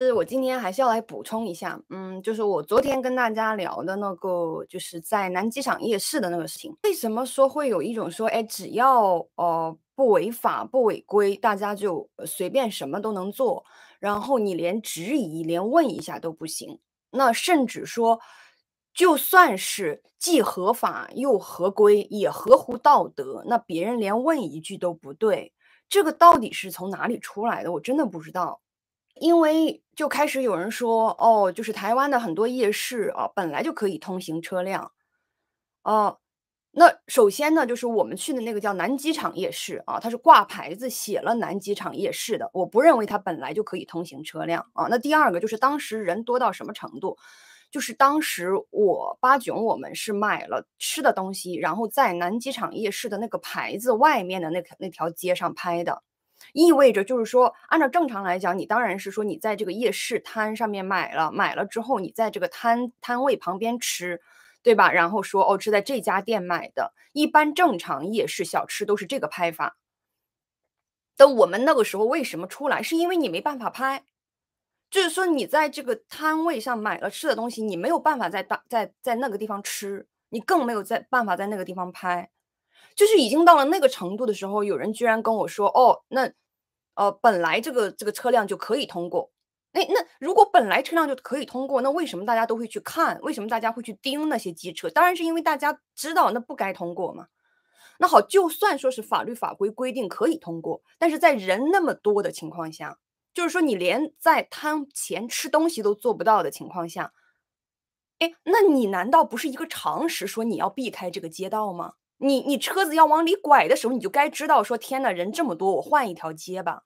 是我今天还是要来补充一下，嗯，就是我昨天跟大家聊的那个，就是在南机场夜市的那个事情。为什么说会有一种说，哎，只要呃不违法不违规，大家就随便什么都能做，然后你连质疑、连问一下都不行？那甚至说，就算是既合法又合规，也合乎道德，那别人连问一句都不对，这个到底是从哪里出来的？我真的不知道，因为。就开始有人说，哦，就是台湾的很多夜市啊，本来就可以通行车辆，哦，那首先呢，就是我们去的那个叫南机场夜市啊，它是挂牌子写了南机场夜市的，我不认为它本来就可以通行车辆啊。那第二个就是当时人多到什么程度，就是当时我八囧我们是买了吃的东西，然后在南机场夜市的那个牌子外面的那那条街上拍的。意味着就是说，按照正常来讲，你当然是说你在这个夜市摊上面买了买了之后，你在这个摊摊位旁边吃，对吧？然后说哦，是在这家店买的。一般正常夜市小吃都是这个拍法。但我们那个时候为什么出来，是因为你没办法拍，就是说你在这个摊位上买了吃的东西，你没有办法在大在在那个地方吃，你更没有在办法在那个地方拍。就是已经到了那个程度的时候，有人居然跟我说：“哦，那，呃，本来这个这个车辆就可以通过。那那如果本来车辆就可以通过，那为什么大家都会去看？为什么大家会去盯那些机车？当然是因为大家知道那不该通过嘛。那好，就算说是法律法规规定可以通过，但是在人那么多的情况下，就是说你连在摊前吃东西都做不到的情况下，哎，那你难道不是一个常识说你要避开这个街道吗？”你你车子要往里拐的时候，你就该知道说天哪，人这么多，我换一条街吧。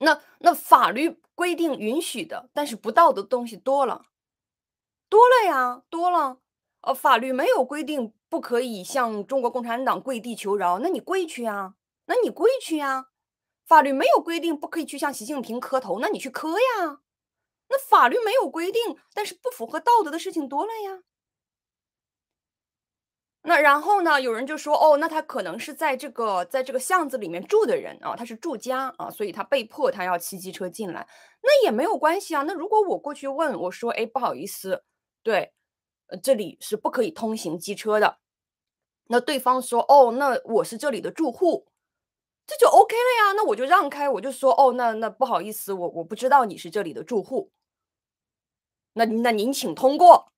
那那法律规定允许的，但是不道德东西多了，多了呀，多了。呃，法律没有规定不可以向中国共产党跪地求饶，那你跪去啊，那你跪去呀。法律没有规定不可以去向习近平磕头，那你去磕呀。那法律没有规定，但是不符合道德的事情多了呀。那然后呢？有人就说哦，那他可能是在这个在这个巷子里面住的人啊，他是住家啊，所以他被迫他要骑机车进来，那也没有关系啊。那如果我过去问我说，哎，不好意思，对，呃，这里是不可以通行机车的。那对方说，哦，那我是这里的住户，这就 OK 了呀。那我就让开，我就说，哦，那那不好意思，我我不知道你是这里的住户，那那您请通过。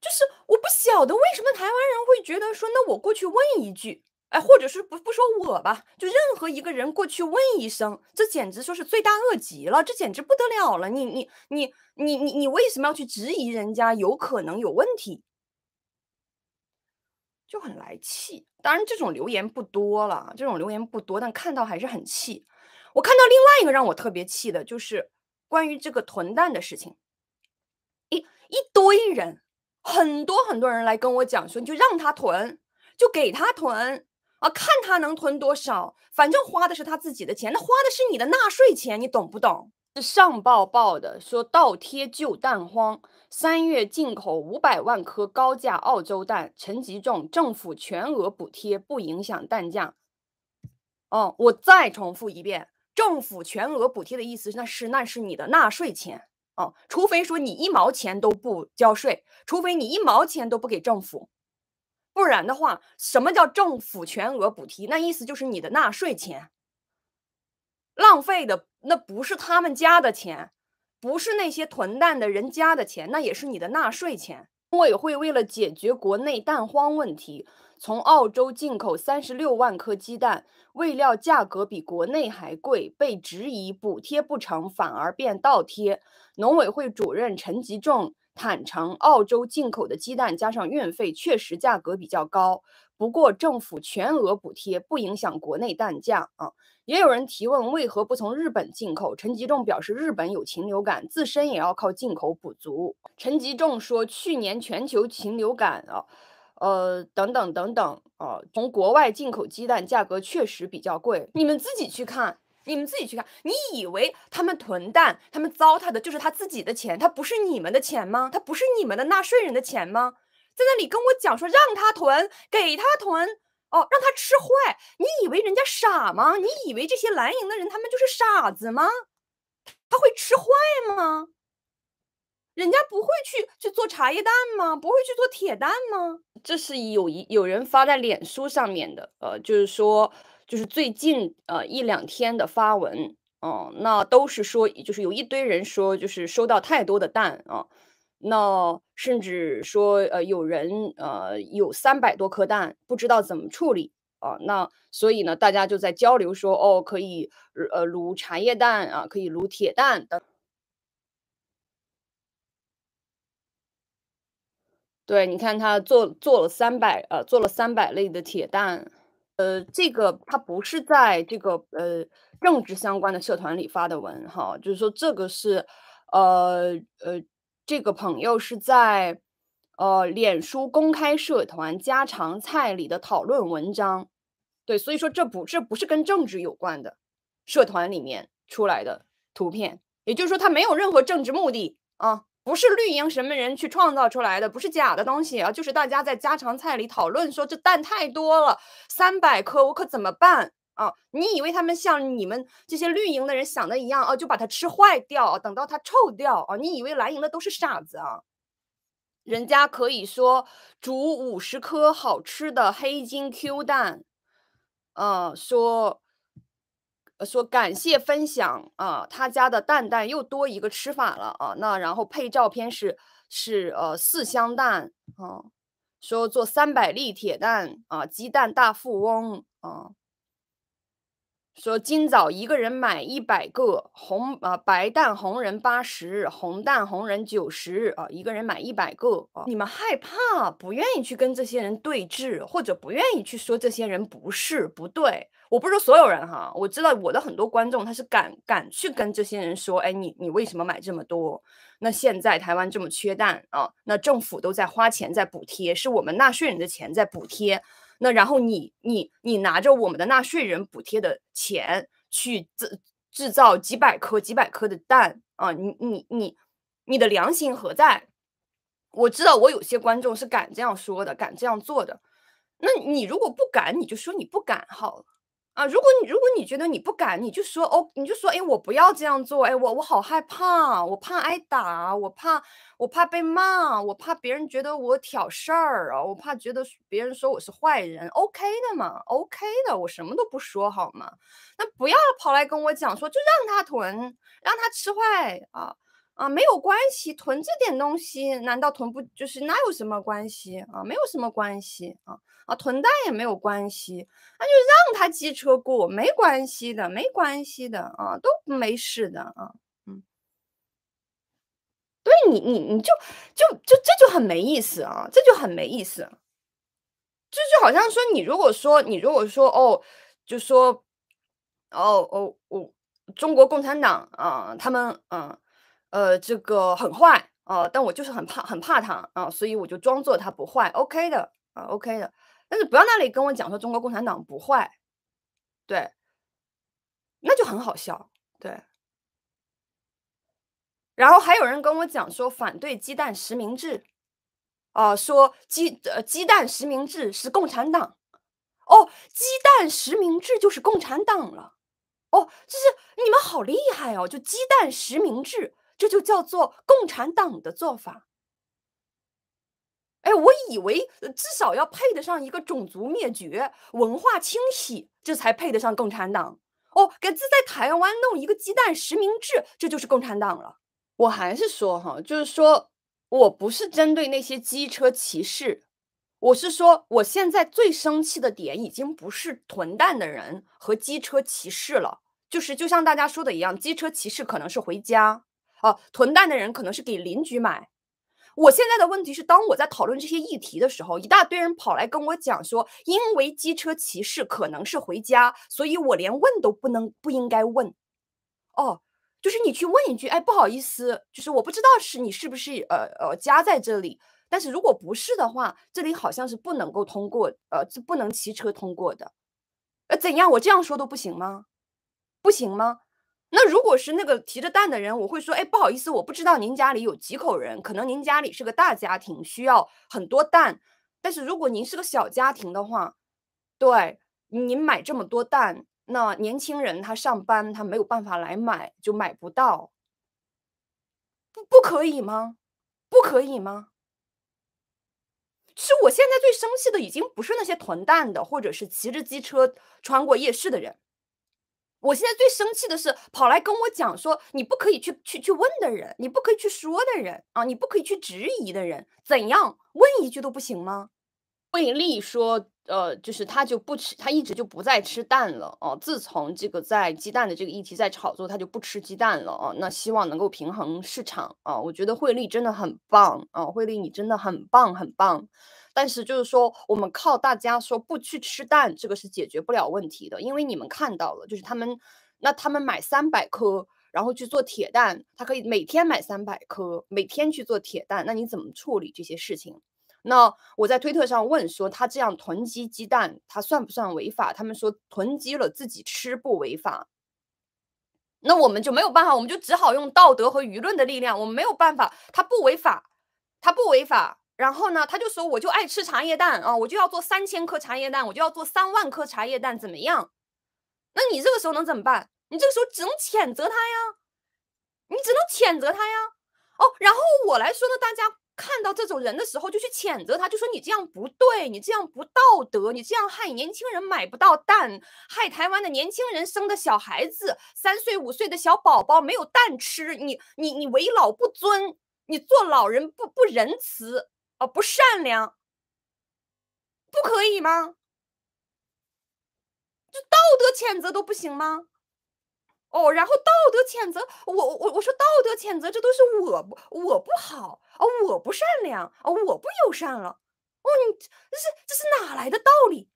就是我不晓得为什么台湾人会觉得说，那我过去问一句，哎，或者是不不说我吧，就任何一个人过去问一声，这简直说是罪大恶极了，这简直不得了了。你你你你你你为什么要去质疑人家有可能有问题，就很来气。当然这种留言不多了，这种留言不多，但看到还是很气。我看到另外一个让我特别气的就是关于这个囤蛋的事情，一一堆人。很多很多人来跟我讲说，你就让他囤，就给他囤啊，看他能囤多少，反正花的是他自己的钱，那花的是你的纳税钱，你懂不懂？是上报报的说倒贴旧蛋荒，三月进口五百万颗高价澳洲蛋，沉积重，政府全额补贴，不影响蛋价。哦，我再重复一遍，政府全额补贴的意思，那是那是你的纳税钱。哦，除非说你一毛钱都不交税，除非你一毛钱都不给政府，不然的话，什么叫政府全额补贴？那意思就是你的纳税钱浪费的，那不是他们家的钱，不是那些囤蛋的人家的钱，那也是你的纳税钱。农委会为了解决国内蛋荒问题。从澳洲进口三十六万颗鸡蛋，未料价格比国内还贵，被质疑补贴不成，反而变倒贴。农委会主任陈吉仲坦诚，澳洲进口的鸡蛋加上运费，确实价格比较高。不过政府全额补贴，不影响国内蛋价啊。也有人提问，为何不从日本进口？陈吉仲表示，日本有禽流感，自身也要靠进口补足。陈吉仲说，去年全球禽流感啊。呃，等等等等哦，从国外进口鸡蛋价格确实比较贵，你们自己去看，你们自己去看。你以为他们囤蛋，他们糟蹋的就是他自己的钱，他不是你们的钱吗？他不是你们的纳税人的钱吗？在那里跟我讲说让他囤，给他囤，哦，让他吃坏。你以为人家傻吗？你以为这些蓝营的人他们就是傻子吗？他会吃坏吗？人家不会去去做茶叶蛋吗？不会去做铁蛋吗？这是有一有人发在脸书上面的，呃，就是说，就是最近呃一两天的发文，哦，那都是说，就是有一堆人说，就是收到太多的蛋啊，那甚至说，呃，有人呃有三百多颗蛋，不知道怎么处理啊，那所以呢，大家就在交流说，哦，可以呃卤茶叶蛋啊，可以卤铁蛋等。对，你看他做做了三百，呃，做了三百类的铁蛋，呃，这个他不是在这个呃政治相关的社团里发的文哈，就是说这个是，呃呃，这个朋友是在呃脸书公开社团家常菜里的讨论文章，对，所以说这不这不是跟政治有关的社团里面出来的图片，也就是说他没有任何政治目的啊。不是绿营什么人去创造出来的，不是假的东西啊，就是大家在家常菜里讨论说这蛋太多了，三百颗我可怎么办啊？你以为他们像你们这些绿营的人想的一样啊，就把它吃坏掉，等到它臭掉啊？你以为蓝营的都是傻子啊？人家可以说煮五十颗好吃的黑金 Q 蛋，嗯，说。说感谢分享啊，他家的蛋蛋又多一个吃法了啊。那然后配照片是是呃四香蛋啊，说做三百粒铁蛋啊，鸡蛋大富翁啊。说今早一个人买一百个红啊白蛋红人八十红蛋红人九十啊，一个人买一百个啊。你们害怕，不愿意去跟这些人对峙，或者不愿意去说这些人不是不对。我不是说所有人哈，我知道我的很多观众他是敢敢去跟这些人说，哎，你你为什么买这么多？那现在台湾这么缺蛋啊，那政府都在花钱在补贴，是我们纳税人的钱在补贴。那然后你你你拿着我们的纳税人补贴的钱去制制造几百颗几百颗的蛋啊，你你你你的良心何在？我知道我有些观众是敢这样说的，敢这样做的。那你如果不敢，你就说你不敢好了。啊，如果你如果你觉得你不敢，你就说哦，你就说哎，我不要这样做，哎，我我好害怕，我怕挨打，我怕我怕被骂，我怕别人觉得我挑事儿啊，我怕觉得别人说我是坏人，OK 的嘛，OK 的，我什么都不说好吗？那不要跑来跟我讲说，就让他囤，让他吃坏啊。啊，没有关系，囤这点东西，难道囤不就是哪有什么关系啊？没有什么关系啊啊，囤蛋也没有关系，那就让他机车过，没关系的，没关系的啊，都没事的啊，嗯，对你，你你就就就这就很没意思啊，这就很没意思，就就好像说你如果说你如果说哦，就说哦哦我中国共产党啊，他们嗯。呃，这个很坏啊，但我就是很怕，很怕他啊，所以我就装作他不坏，OK 的啊，OK 的。但是不要那里跟我讲说中国共产党不坏，对，那就很好笑，对。然后还有人跟我讲说反对鸡蛋实名制啊，说鸡呃鸡蛋实名制是共产党哦，鸡蛋实名制就是共产党了哦，就是你们好厉害哦，就鸡蛋实名制。这就叫做共产党的做法。哎，我以为至少要配得上一个种族灭绝、文化清洗，这才配得上共产党。哦，给自在台湾弄一个鸡蛋实名制，这就是共产党了。我还是说哈，就是说我不是针对那些机车骑士，我是说我现在最生气的点已经不是囤蛋的人和机车骑士了，就是就像大家说的一样，机车骑士可能是回家。哦，囤蛋的人可能是给邻居买。我现在的问题是，当我在讨论这些议题的时候，一大堆人跑来跟我讲说，因为机车骑士可能是回家，所以我连问都不能不应该问。哦，就是你去问一句，哎，不好意思，就是我不知道是你是不是呃呃家在这里，但是如果不是的话，这里好像是不能够通过，呃，是不能骑车通过的。呃，怎样，我这样说都不行吗？不行吗？那如果是那个提着蛋的人，我会说，哎，不好意思，我不知道您家里有几口人，可能您家里是个大家庭，需要很多蛋。但是如果您是个小家庭的话，对您买这么多蛋，那年轻人他上班他没有办法来买，就买不到，不不可以吗？不可以吗？是我现在最生气的，已经不是那些囤蛋的，或者是骑着机车穿过夜市的人。我现在最生气的是跑来跟我讲说你不可以去去去问的人，你不可以去说的人啊，你不可以去质疑的人，怎样问一句都不行吗？惠丽说，呃，就是他就不吃，他一直就不再吃蛋了哦。自从这个在鸡蛋的这个议题在炒作，他就不吃鸡蛋了哦。那希望能够平衡市场啊，我觉得惠丽真的很棒啊，惠丽你真的很棒很棒。但是就是说，我们靠大家说不去吃蛋，这个是解决不了问题的，因为你们看到了，就是他们，那他们买三百颗，然后去做铁蛋，他可以每天买三百颗，每天去做铁蛋，那你怎么处理这些事情？那我在推特上问说，他这样囤积鸡蛋，他算不算违法？他们说囤积了自己吃不违法，那我们就没有办法，我们就只好用道德和舆论的力量，我们没有办法，他不违法，他不违法。然后呢，他就说我就爱吃茶叶蛋啊，我就要做三千颗茶叶蛋，我就要做三万颗茶叶蛋，怎么样？那你这个时候能怎么办？你这个时候只能谴责他呀，你只能谴责他呀。哦，然后我来说呢，大家看到这种人的时候就去谴责他，就说你这样不对，你这样不道德，你这样害年轻人买不到蛋，害台湾的年轻人生的小孩子三岁五岁的小宝宝没有蛋吃，你你你为老不尊，你做老人不不仁慈。哦，不善良，不可以吗？就道德谴责都不行吗？哦，然后道德谴责我我我说道德谴责这都是我不我不好哦，我不善良哦，我不友善了哦，你这是这是哪来的道理？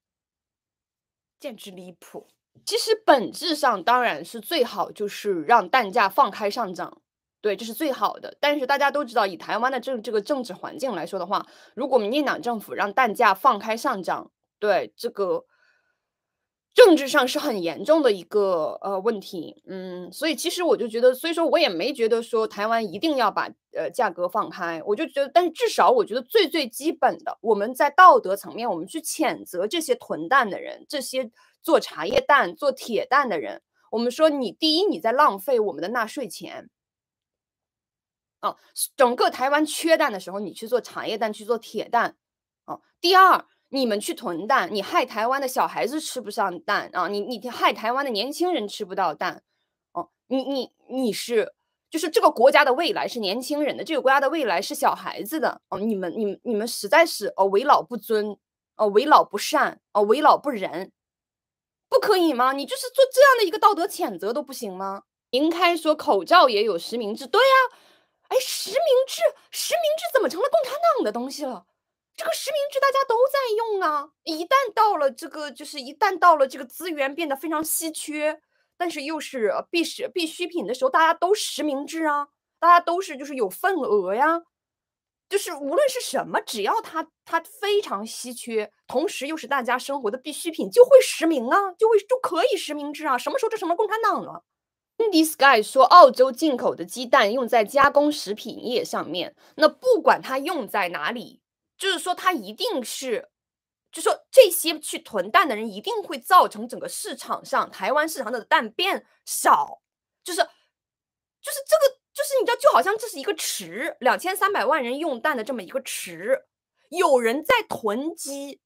简直离谱！其实本质上当然是最好就是让蛋价放开上涨。对，这是最好的。但是大家都知道，以台湾的政这个政治环境来说的话，如果民进党政府让蛋价放开上涨，对这个政治上是很严重的一个呃问题。嗯，所以其实我就觉得，所以说我也没觉得说台湾一定要把呃价格放开。我就觉得，但是至少我觉得最最基本的，我们在道德层面，我们去谴责这些囤蛋的人，这些做茶叶蛋、做铁蛋的人。我们说，你第一，你在浪费我们的纳税钱。哦，整个台湾缺蛋的时候，你去做茶叶蛋，去做铁蛋，哦，第二，你们去囤蛋，你害台湾的小孩子吃不上蛋啊，你你害台湾的年轻人吃不到蛋，哦，你你你是，就是这个国家的未来是年轻人的，这个国家的未来是小孩子的，哦，你们你们你们实在是哦为老不尊，哦为老不善，哦为老不仁，不可以吗？你就是做这样的一个道德谴责都不行吗？应该说口罩也有实名制，对呀。哎，实名制，实名制怎么成了共产党的东西了？这个实名制大家都在用啊！一旦到了这个，就是一旦到了这个资源变得非常稀缺，但是又是必是必需品的时候，大家都实名制啊！大家都是就是有份额呀，就是无论是什么，只要它它非常稀缺，同时又是大家生活的必需品，就会实名啊，就会就可以实名制啊！什么时候这成了共产党了？Indy Sky 说，澳洲进口的鸡蛋用在加工食品业上面，那不管它用在哪里，就是说它一定是，就说这些去囤蛋的人一定会造成整个市场上台湾市场的蛋变少，就是就是这个就是你知道，就好像这是一个池，两千三百万人用蛋的这么一个池，有人在囤积，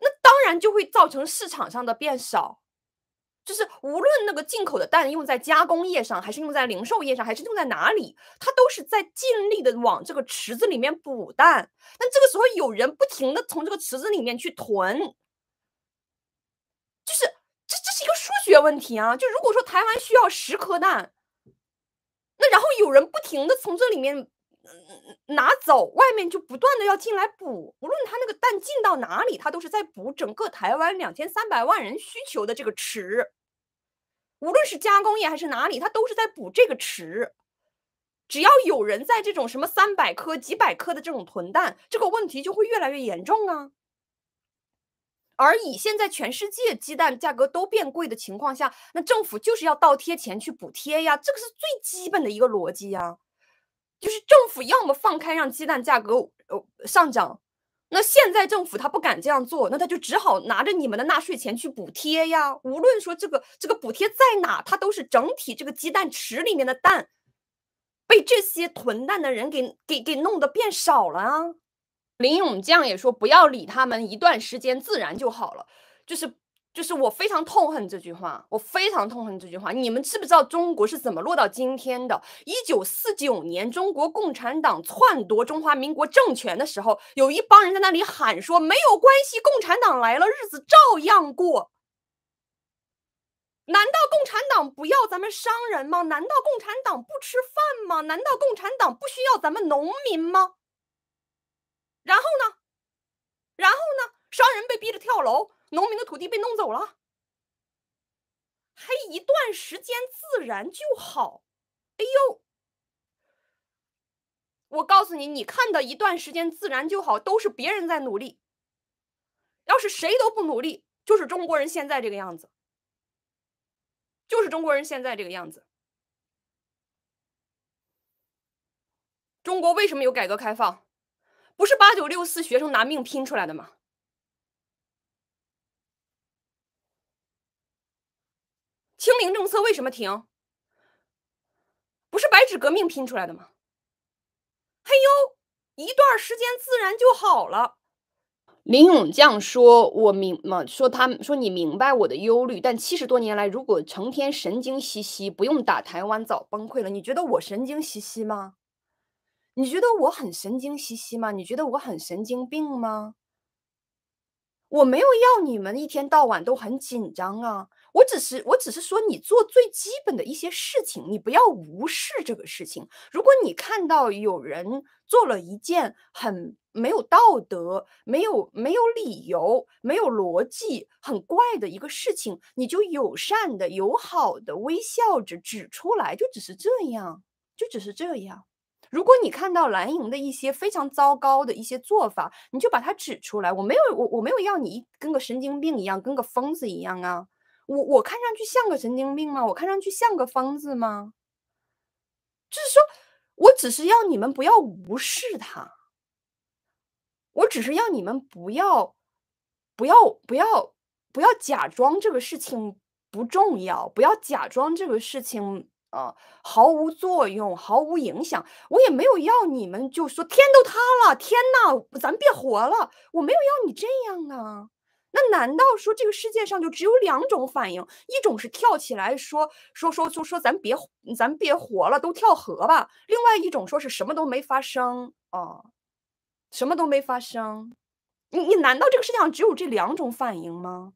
那当然就会造成市场上的变少。就是无论那个进口的蛋用在加工业上，还是用在零售业上，还是用在哪里，它都是在尽力的往这个池子里面补蛋。那这个时候有人不停的从这个池子里面去囤，就是这这是一个数学问题啊！就如果说台湾需要十颗蛋，那然后有人不停的从这里面。拿走外面就不断的要进来补，无论他那个蛋进到哪里，他都是在补整个台湾两千三百万人需求的这个池，无论是加工业还是哪里，他都是在补这个池。只要有人在这种什么三百颗、几百颗的这种囤蛋，这个问题就会越来越严重啊。而以现在全世界鸡蛋价格都变贵的情况下，那政府就是要倒贴钱去补贴呀，这个是最基本的一个逻辑呀。就是政府要么放开让鸡蛋价格呃上涨，那现在政府他不敢这样做，那他就只好拿着你们的纳税钱去补贴呀。无论说这个这个补贴在哪，它都是整体这个鸡蛋池里面的蛋，被这些囤蛋的人给给给弄得变少了啊。林永将也说不要理他们，一段时间自然就好了。就是。就是我非常痛恨这句话，我非常痛恨这句话。你们知不知道中国是怎么落到今天的？一九四九年，中国共产党篡夺中华民国政权的时候，有一帮人在那里喊说：“没有关系，共产党来了，日子照样过。”难道共产党不要咱们商人吗？难道共产党不吃饭吗？难道共产党不需要咱们农民吗？然后呢？然后呢？商人被逼着跳楼。农民的土地被弄走了，还一段时间自然就好。哎呦，我告诉你，你看的一段时间自然就好，都是别人在努力。要是谁都不努力，就是中国人现在这个样子，就是中国人现在这个样子。中国为什么有改革开放？不是八九六四学生拿命拼出来的吗？清零政策为什么停？不是白纸革命拼出来的吗？嘿呦，一段时间自然就好了。林永将说：“我明嘛，说他，说你明白我的忧虑。但七十多年来，如果成天神经兮兮，不用打台湾早崩溃了。你觉得我神经兮兮吗？你觉得我很神经兮兮吗？你觉得我很神经病吗？我没有要你们一天到晚都很紧张啊。”我只是，我只是说，你做最基本的一些事情，你不要无视这个事情。如果你看到有人做了一件很没有道德、没有没有理由、没有逻辑、很怪的一个事情，你就友善的、友好的微笑着指出来，就只是这样，就只是这样。如果你看到蓝营的一些非常糟糕的一些做法，你就把它指出来。我没有，我我没有要你跟个神经病一样，跟个疯子一样啊。我我看上去像个神经病吗？我看上去像个疯子吗？就是说，我只是要你们不要无视他，我只是要你们不要不要不要不要假装这个事情不重要，不要假装这个事情啊毫无作用，毫无影响。我也没有要你们就说天都塌了，天呐，咱别活了。我没有要你这样啊。那难道说这个世界上就只有两种反应？一种是跳起来说说说就说咱别咱别活了，都跳河吧；另外一种说是什么都没发生啊，什么都没发生。你你难道这个世界上只有这两种反应吗？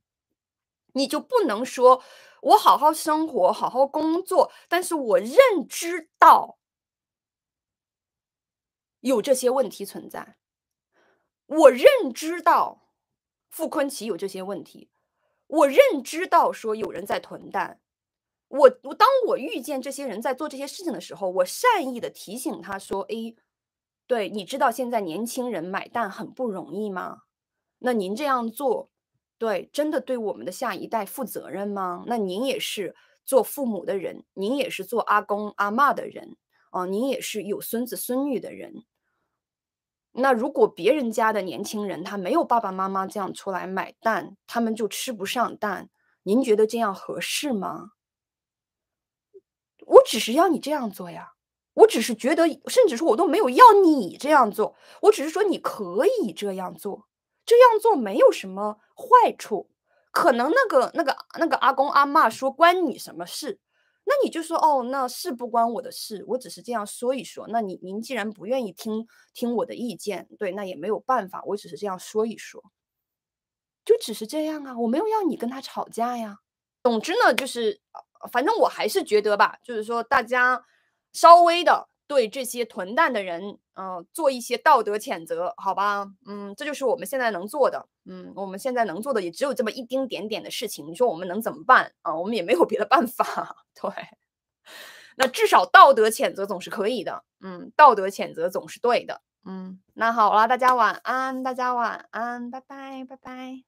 你就不能说我好好生活，好好工作，但是我认知到有这些问题存在，我认知到。傅坤奇有这些问题，我认知到说有人在囤蛋，我我当我遇见这些人在做这些事情的时候，我善意的提醒他说：“哎，对你知道现在年轻人买蛋很不容易吗？那您这样做，对真的对我们的下一代负责任吗？那您也是做父母的人，您也是做阿公阿妈的人，哦，您也是有孙子孙女的人。”那如果别人家的年轻人他没有爸爸妈妈这样出来买蛋，他们就吃不上蛋。您觉得这样合适吗？我只是要你这样做呀，我只是觉得，甚至说我都没有要你这样做，我只是说你可以这样做，这样做没有什么坏处。可能那个那个那个阿公阿妈说关你什么事？那你就说哦，那是不关我的事，我只是这样说一说。那你您既然不愿意听听我的意见，对，那也没有办法，我只是这样说一说，就只是这样啊，我没有要你跟他吵架呀。总之呢，就是，反正我还是觉得吧，就是说大家稍微的对这些囤蛋的人。嗯，做一些道德谴责，好吧，嗯，这就是我们现在能做的，嗯，我们现在能做的也只有这么一丁点点的事情，你说我们能怎么办啊？我们也没有别的办法，对，那至少道德谴责总是可以的，嗯，道德谴责总是对的，嗯，那好了，大家晚安，大家晚安，拜拜，拜拜。